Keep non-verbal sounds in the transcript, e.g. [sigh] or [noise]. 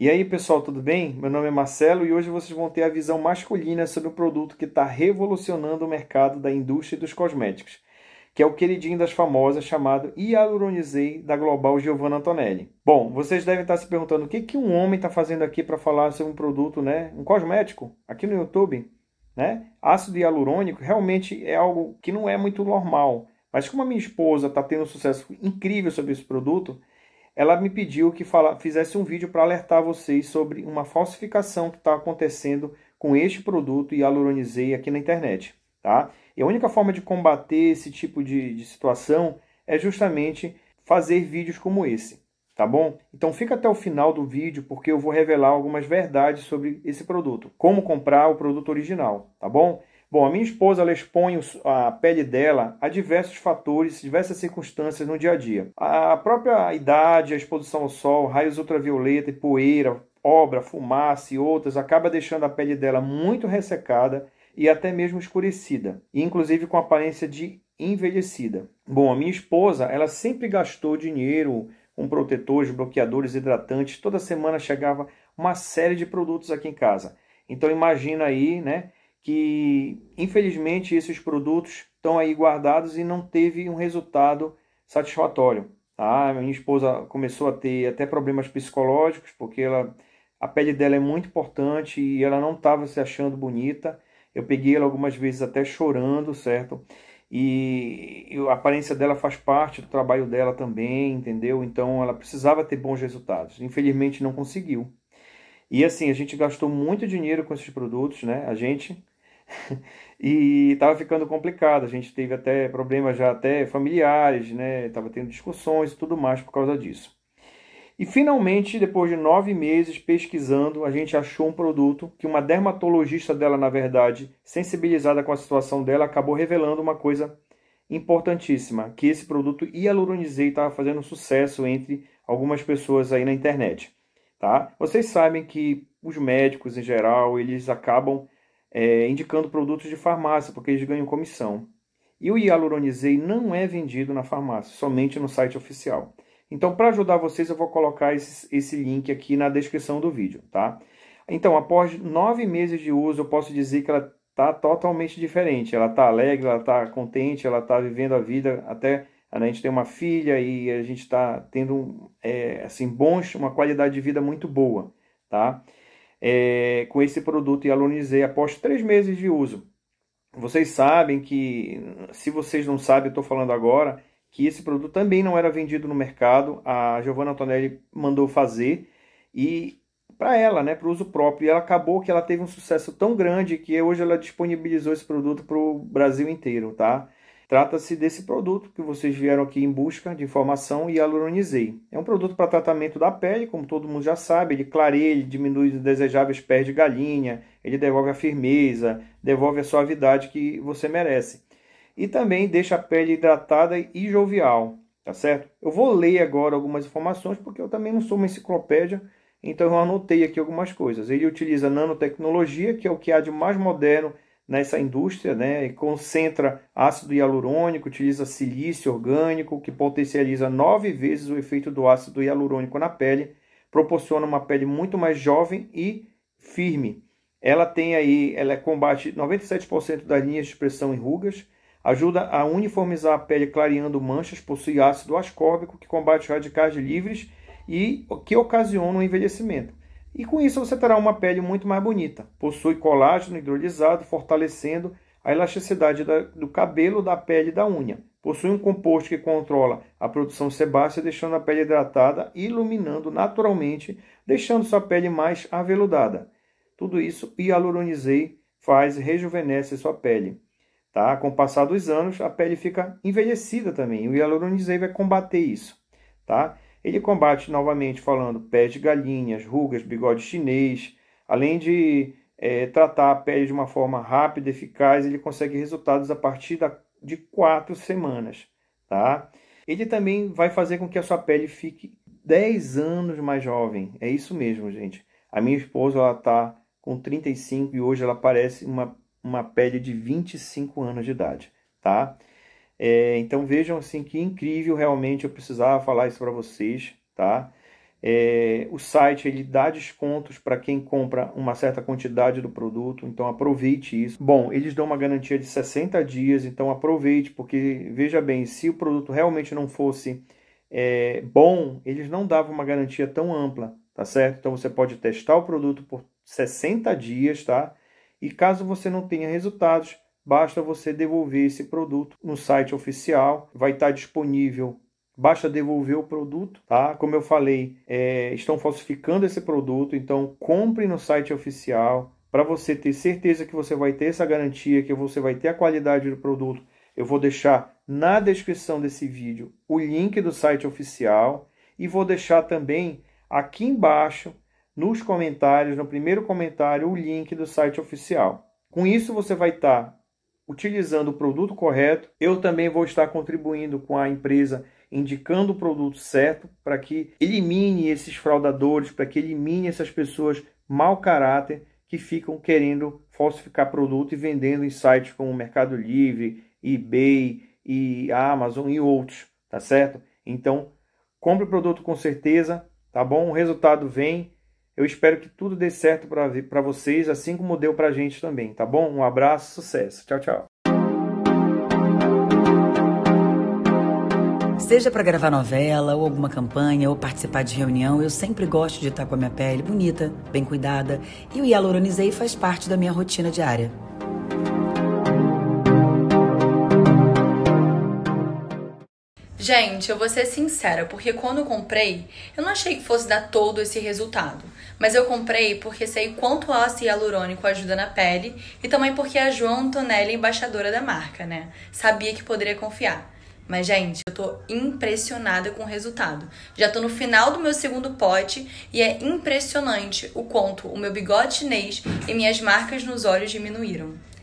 E aí, pessoal, tudo bem? Meu nome é Marcelo e hoje vocês vão ter a visão masculina sobre o produto que está revolucionando o mercado da indústria e dos cosméticos, que é o queridinho das famosas chamado Hyaluronizei da Global Giovanna Antonelli. Bom, vocês devem estar tá se perguntando o que, que um homem está fazendo aqui para falar sobre um produto, né? Um cosmético, aqui no YouTube, né? Ácido hialurônico realmente é algo que não é muito normal. Mas como a minha esposa está tendo um sucesso incrível sobre esse produto, ela me pediu que fala, fizesse um vídeo para alertar vocês sobre uma falsificação que está acontecendo com este produto e aluronizei aqui na internet, tá? E a única forma de combater esse tipo de, de situação é justamente fazer vídeos como esse, tá bom? Então fica até o final do vídeo porque eu vou revelar algumas verdades sobre esse produto, como comprar o produto original, tá bom? Bom, a minha esposa ela expõe a pele dela a diversos fatores, diversas circunstâncias no dia a dia. A própria idade, a exposição ao sol, raios ultravioleta e poeira, obra, fumaça e outras acaba deixando a pele dela muito ressecada e até mesmo escurecida, inclusive com aparência de envelhecida. Bom, a minha esposa, ela sempre gastou dinheiro com protetores, bloqueadores, hidratantes. Toda semana chegava uma série de produtos aqui em casa. Então imagina aí, né? que infelizmente esses produtos estão aí guardados e não teve um resultado satisfatório. Tá? Minha esposa começou a ter até problemas psicológicos, porque ela, a pele dela é muito importante e ela não estava se achando bonita. Eu peguei ela algumas vezes até chorando, certo? E a aparência dela faz parte do trabalho dela também, entendeu? Então ela precisava ter bons resultados. Infelizmente não conseguiu. E assim, a gente gastou muito dinheiro com esses produtos, né? A gente, [laughs] e estava ficando complicado. A gente teve até problemas já até familiares, né? Estava tendo discussões e tudo mais por causa disso. E finalmente, depois de nove meses pesquisando, a gente achou um produto que uma dermatologista dela, na verdade, sensibilizada com a situação dela, acabou revelando uma coisa importantíssima, que esse produto hialuronizei estava fazendo sucesso entre algumas pessoas aí na internet, tá? Vocês sabem que os médicos em geral, eles acabam é, indicando produtos de farmácia, porque eles ganham comissão. E o hialuronizei não é vendido na farmácia, somente no site oficial. Então, para ajudar vocês, eu vou colocar esse, esse link aqui na descrição do vídeo, tá? Então, após nove meses de uso, eu posso dizer que ela está totalmente diferente. Ela está alegre, ela está contente, ela está vivendo a vida. Até a gente tem uma filha e a gente está tendo é, assim bons, uma qualidade de vida muito boa, tá? é, com esse produto hialuronizer após três meses de uso. Vocês sabem que, se vocês não sabem, eu estou falando agora, que esse produto também não era vendido no mercado. A Giovanna Antonelli mandou fazer e para ela, né, para uso próprio. E ela acabou que ela teve um sucesso tão grande que hoje ela disponibilizou esse produto para o Brasil inteiro, tá? Trata-se desse produto que vocês vieram aqui em busca de informação e aluronizei. É um produto para tratamento da pele, como todo mundo já sabe, ele clareia, ele diminui desejáveis pés de galinha, ele devolve a firmeza, devolve a suavidade que você merece. E também deixa a pele hidratada e jovial, tá certo? Eu vou ler agora algumas informações, porque eu também não sou uma enciclopédia, então eu anotei aqui algumas coisas. Ele utiliza nanotecnologia, que é o que há de mais moderno nessa indústria, né, e concentra ácido hialurônico, utiliza silício orgânico, que potencializa nove vezes o efeito do ácido hialurônico na pele, proporciona uma pele muito mais jovem e firme. Ela tem aí, ela é combate 97% das linhas de expressão em rugas, ajuda a uniformizar a pele clareando manchas, possui ácido ascórbico que combate radicais livres e que ocasiona o envelhecimento. E com isso você terá uma pele muito mais bonita. Possui colágeno hidrolisado, fortalecendo a elasticidade do cabelo, da pele e da unha. Possui um composto que controla a produção sebácea, deixando a pele hidratada, e iluminando naturalmente, deixando sua pele mais aveludada. Tudo isso hialuronizei faz rejuvenesce sua pele. Tá? Com o passar dos anos, a pele fica envelhecida também. O hialuronizei vai combater isso. Tá? Ele combate novamente falando pés de galinhas, rugas, bigode chinês, além de é, tratar a pele de uma forma rápida, e eficaz, ele consegue resultados a partir da, de quatro semanas. Tá? Ele também vai fazer com que a sua pele fique 10 anos mais jovem. É isso mesmo, gente. A minha esposa ela tá com 35 e hoje ela parece uma, uma pele de 25 anos de idade. Tá? É, então vejam assim que incrível realmente eu precisava falar isso para vocês, tá? É, o site ele dá descontos para quem compra uma certa quantidade do produto, então aproveite isso. Bom, eles dão uma garantia de 60 dias, então aproveite, porque veja bem, se o produto realmente não fosse é, bom, eles não davam uma garantia tão ampla, tá certo? Então você pode testar o produto por 60 dias, tá? E caso você não tenha resultados, basta você devolver esse produto no site oficial, vai estar tá disponível. Basta devolver o produto, tá? Como eu falei, é, estão falsificando esse produto, então compre no site oficial para você ter certeza que você vai ter essa garantia, que você vai ter a qualidade do produto. Eu vou deixar na descrição desse vídeo o link do site oficial e vou deixar também aqui embaixo nos comentários, no primeiro comentário, o link do site oficial. Com isso, você vai estar tá utilizando o produto correto, eu também vou estar contribuindo com a empresa indicando o produto certo para que elimine esses fraudadores, para que elimine essas pessoas mau caráter que ficam querendo falsificar produto e vendendo em sites como Mercado Livre, eBay e Amazon e outros, tá certo? Então, compre o produto com certeza, tá bom? O resultado vem, eu espero que tudo dê certo para vocês, assim como deu para a gente também, tá bom? Um abraço, sucesso. Tchau, tchau. Seja para gravar novela, ou alguma campanha, ou participar de reunião, eu sempre gosto de estar com a minha pele bonita, bem cuidada, e o hialuronizei faz parte da minha rotina diária. Gente, eu vou ser sincera, porque quando eu comprei, eu não achei que fosse dar todo esse resultado. Mas eu comprei porque sei quanto o ácido hialurônico ajuda na pele e também porque a João Antonelli é embaixadora da marca, né? Sabia que poderia confiar. Mas, gente, eu tô impressionada com o resultado. Já tô no final do meu segundo pote e é impressionante o quanto o meu bigode chinês e minhas marcas nos olhos diminuíram.